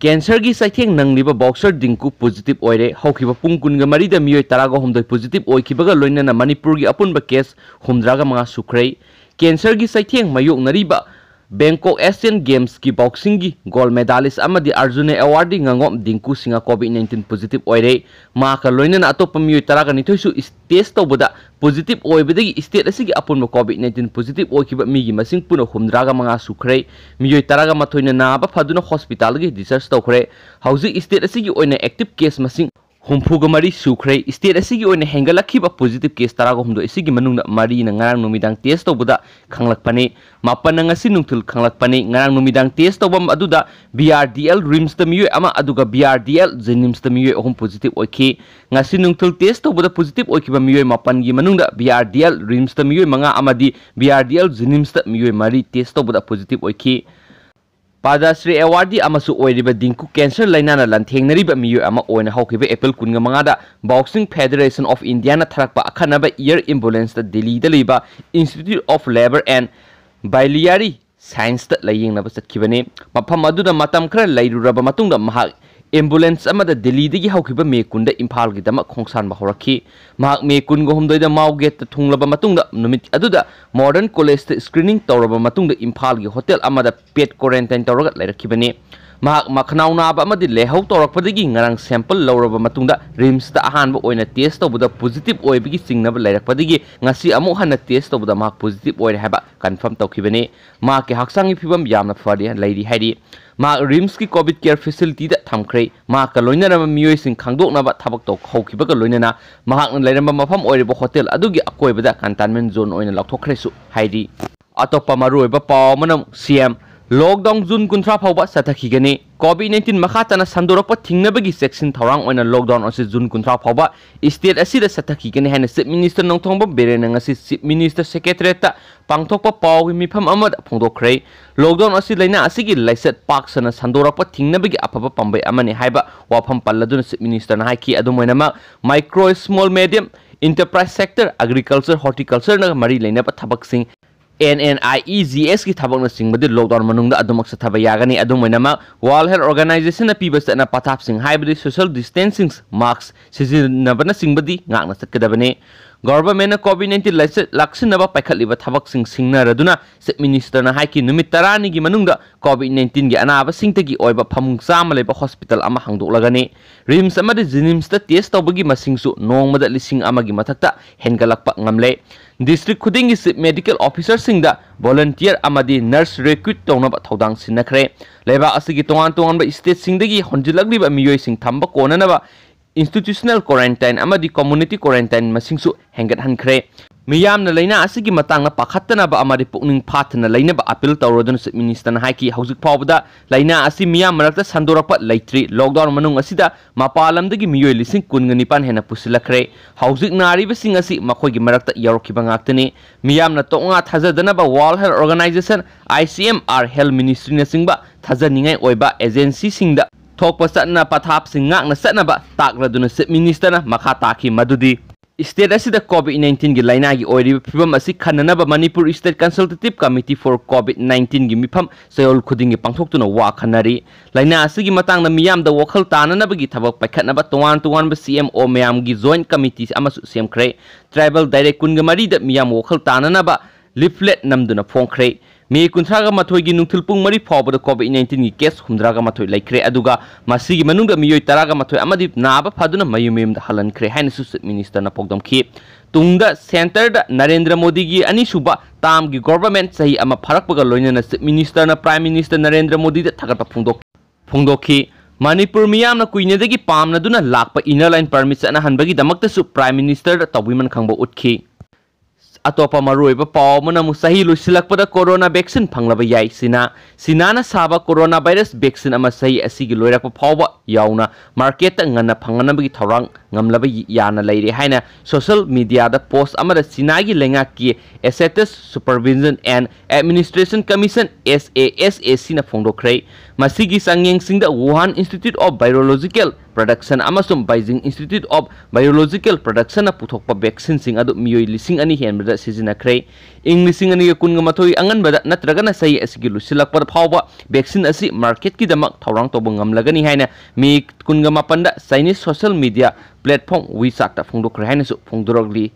Cancer की साइथेंग नंगलीब boxer दिंकु positive ओरे हौखिब पुंग कुनग मरीद मियोय तराग हमदोय positive ओखिबग लोइनना की अपुनब केस हमद्राग सूख्रे सुखरै कैंसर की साइथेंग मयोक बैंको एसियन गेम्स की बॉक्सिंग की gold medalist Arjun awardee Ngangom Dingko Singh covid nineteen positive होरे लोनना अतोप मई तरह निथु स्टेज तब पोजिटिव होबद की स्टेट अगर अपूर्व कोविड नाइन्टीन पोजिटिव होगी पुनः हूद्रा मा सूख्रे मई तरह मथोन नाब फोस्पिटल की डिचार्ज तौरे हजिक स्टेट अगर एक्टिव केस मसिंग Humpugamari sukre istir esigi oni hengalaki ba positif kes tarago humdo esigi manung na mari na ngarang numidang tiesto buda kanglak pane mapan na ngasin nungtul kanglak pane ngarang numidang tiesto bam aduda BRDL rims temiwe ama aduga BRDL zenims temiwe ohum positif oki ngasin nungtul tiesto buda positif oki ba miwe mapan gi manung BRDL rims temiwe manga ama di BRDL zenims temiwe mari tiesto buda positif oke. Padmashri awardee ꯑꯃꯁꯨ ꯑꯣꯏꯔꯤꯕ ꯗꯤꯡꯀꯨ cancer ꯂꯩꯅꯥꯅ ꯂꯥꯟꯊꯦꯡꯅꯔꯤꯕ ꯃꯤꯑꯣꯏ ꯑꯃ ꯑꯣꯏꯅ ꯍꯧꯈꯤꯕ ꯑꯦꯄ꯭ꯔꯤꯜ ꯀꯨꯟꯒ ꯃꯉꯥꯗ boxing federation of ꯏꯟꯗꯤꯌꯥꯅ ꯊꯥꯔꯛꯄ ꯑꯈꯟꯅꯕ ꯏꯌꯔ ꯏꯝꯕꯨꯂꯦꯟꯁꯇ ꯗꯤꯜꯂꯤꯗ ꯂꯩꯕ ꯏꯟꯁꯇꯤꯇ꯭ꯌꯨꯠ ꯑꯣꯐ ꯂꯦꯕꯔ ꯑꯦꯟ ꯕꯥꯏꯂꯤꯌꯥꯔꯤ ꯁꯥꯏꯟꯁꯇ ꯂꯥꯌꯦꯡꯅꯕ ꯆꯠꯈꯤꯕꯅꯤ ꯃꯐꯝ ꯑꯗꯨꯗ ꯃꯇꯝ ꯈꯔ ꯂꯩꯔꯨꯔꯕ ꯃꯇꯨꯡꯗ ꯃꯍꯥꯛ ꯑꯦꯝꯕꯨꯂꯦꯟꯁ ꯑꯃꯗ ꯗꯦꯜꯂꯤꯗꯒꯤ ꯍꯧꯈꯤꯕ ꯃꯦ ꯀꯨꯟꯗ ꯏꯝꯐꯥꯜꯒꯤꯗꯃꯛ ꯈꯣꯡꯁꯥꯟꯕ ꯍꯧꯔꯛꯈꯤ ꯃꯍꯥꯛ ꯃꯦ ꯀꯨꯟꯒ ꯍꯨꯝꯗꯣꯏꯗ ꯃꯥꯎ ꯒꯦꯠꯇ ꯊꯨꯡꯂꯕ ꯃꯇꯨꯡꯗ ꯅꯨꯃꯤꯠ ꯑꯗꯨꯗ ꯃꯣꯗꯔꯟ ꯀꯣꯂꯦꯖꯇ ꯁ꯭ꯀ꯭ꯔꯤꯅꯤꯡ ꯇꯧꯔꯕ ꯃꯇꯨꯡꯗ ꯏꯝꯐꯥꯜꯒꯤ ꯍꯣꯇꯦꯜ ꯑꯃꯗ ꯄꯦꯠ ꯀ꯭ꯋꯥꯔꯦꯟꯇꯥꯏꯟ ꯇꯧꯔꯒ ꯂꯩꯔꯛꯈꯤꯕꯅꯤ मखनाउना लेह तौरपरंग सैंपल लौब रिम्स अहम टेस्ट तब पोजिटिव की चिंब लेरपी हन टेस्ट तब पोजिटिव कन्फर्म तौने के हाचंग फीवम यहां फरें मक रिम्स की कोविड केयर फेसिलिटी थम्खे मक लोनबी खादोंब तौखना मफम होटल अकोबद कंटेनमेंट जोन लाथोख्रेस अतोप मरूब पाव सी एम লকডাউন জুন কুন্থ্রা ফাও সাথাকিগনি কোভিড নাইন্টিন মাখা চান সামদরপ থিংনবী চেকসিন থাকা লকডাউন আছে জুন কুন্থ্রা ফাও স্টেট আসি সাথাকিগনি হ্যাঁ চিফ মিনিস্টার নৌথব বেড়ে আসে চিফ মিনিস্টার সেক্রেটারেট পানথপ পও মিফাম ফোদে লকডাউন আসে লাইসেট পাক সামদরপ থিংনবী আফব পামে আমি ওফাম পালু chief minister micro small medium enterprise sector agriculture horticulture মারি লাইন থাকি N N I E G ꯑꯦꯁꯀꯤ ꯊꯕꯛꯅꯆꯤꯡꯕꯗꯤ ꯂꯣꯛꯗꯥꯎꯟ ꯃꯅꯨꯡꯗ ꯑꯗꯨꯃꯛ ꯆꯠꯊꯕ ꯌꯥꯒꯅꯤ ꯑꯗꯨꯝ ꯑꯣꯏꯅꯃꯛ ꯋꯥꯔꯜ ꯍꯦꯜꯊ ꯑꯣꯔꯒꯅꯥꯏꯖꯦꯁꯟꯅ ꯄꯤꯕ ꯆꯠꯅ ꯄꯊꯥꯞꯁꯤꯡ ꯍꯥꯏꯕꯗꯤ ꯁꯣꯁꯤꯌꯦꯜ ꯗꯤꯁꯇꯦꯟꯁꯤꯡ ꯃꯥꯛꯁ ꯁꯤꯖꯤꯟꯅꯕꯅꯆꯤꯡꯕꯗꯤ ꯉꯥꯛꯅ ꯆꯠꯀꯗꯕꯅꯤ गवर्नमेंट कोविड नाइन्टीन लासीब पाखलब थबक सिंगना चीफ मिनीस्टर हाई तरानी की मनुंग कोविड नाइन्टीन की अनाब सिंगी फमू चाम लेब हॉस्पिटल हंगदोलगने रिम्स जिनिम्स टेस्ट की नोमद लिंग मथक हेंगल्पले डिस्ट्रिक खुद की chief medical officer volunteer nurse recruit तौब थौदान सिन्नखरे लेबा तोान तोान स्टेट हंजिलब मयोई कोनब institutional quarantine amadi community quarantine masingsu hengat hankre miyamna leina asigi matangna pakhattanaba amadi pukning phathna leinaba appeal tawrodun minister na haiki haujik phawda leina asi miyam marakta sandorakpa leitri lockdown manung asida mapalamdagi miyoi lising kunnga nipan hena pusilakre haujik nariba sing asi makhoigi marakta yarokiba ngaktani miyamna tonga thajadanaba world health organization ICMR health ministry na singba thajaningai oiba agency singda थोक चटना पथाप सेब ताकलदुन chief minister मखा ताकी मदुदी state असिद covid nineteen की लाइना की ओरिब फिवम असि खननब Manipur state consultative committee for covid nineteen की मिफम सयोल खुद पांथोक्तुन वा खनरी लाइना असि वखल ताननब की थबक तोान तोवान सी एम ओ मैम की जॉइंट कमिटी अमसु ट्राइबल डायरेक्ट कुनग मरी द वखल ताननब लिफलेट नमदुन फोंख्रे मे कुंथ्राग मथोगी नुथिल पुंग मरी फावद कोविड 19 की केस हुंद्राग मथो लाइक्रे तरह मासी नाब फादुन मयुमेम हलनख्रे हैन सुस मिनिस्टर न पोगदम सेंटर नरेंद्र मोदी की अनिसुबा ताम की गवर्नमेंट सही अमा फरकपग लोइनन minister prime minister Narendra Modi द थगत मनपुर फुंदोखी ꯃꯅꯤꯄꯨꯔ ꯃꯤꯌꯥꯝꯅ ꯀꯨꯏꯅꯗꯒꯤ ꯄꯥꯝꯅꯗꯨꯅ ꯂꯥꯛꯄ ꯏꯅꯔ ꯂꯥꯏꯟ ꯄꯔꯃꯤꯠ ꯆꯠꯅꯍꯟꯕꯒꯤꯗꯃꯛꯇꯁꯨ ꯄ꯭ꯔꯥꯏꯝ ꯃꯤꯅꯤꯁꯇꯔ ꯇꯧꯕꯤꯃꯟ ꯈꯪꯕ atop maruiba paw mana musahi luisilakpada corona vaccine phanglaba yai sina sinana saba corona virus vaccine ama sahi asigi loirakpa pawba yauna market ngana phangana bi thorang ngamlaba yana laire haina social media da post amada sinagi lenga ki assetus supervision and administration commission SASAC na phongdokhre masigi sangyeng sing da Wuhan Institute of Virological production amasum Beijing Institute of Biological Production na puthokpa vaccine sing adu miyoi lising ani hanbada season akre English ani kun ga mathoi angan bada natraga na sai asgi lusilak par phawba vaccine asi market ki damak thaurang to bangam lagani haina mi kun ga mapanda Chinese social media platform wisak ta phongdok rahaina su phongdorogli